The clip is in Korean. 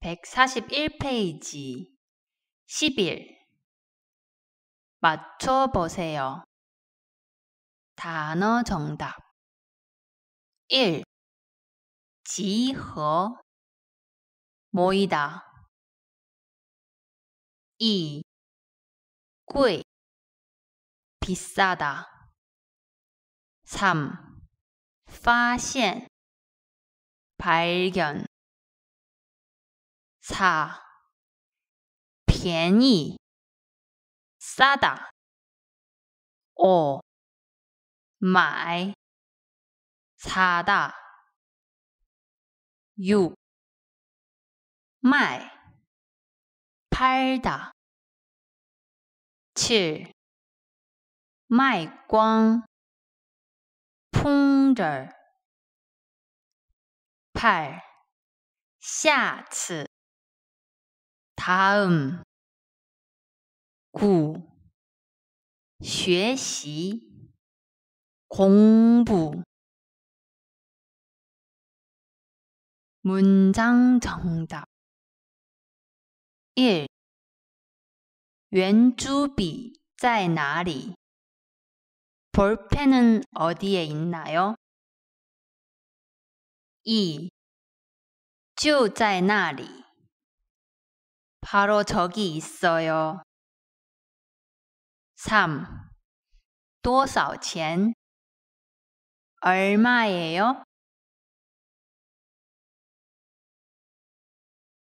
141페이지 10일 맞춰보세요. 단어 정답 1. 지허 모이다 2. 꿀 비싸다 3. 发现 발견 差便宜，撒的哦，买差大，又卖拍打，去卖光，碰着拍，下次。 다음 구学习 공부 문장 정답 1. 圆珠笔在哪里? 볼펜은 어디에 있나요? 2. 就在那里 바로 저기 있어요. 3. 多少钱? 얼마예요?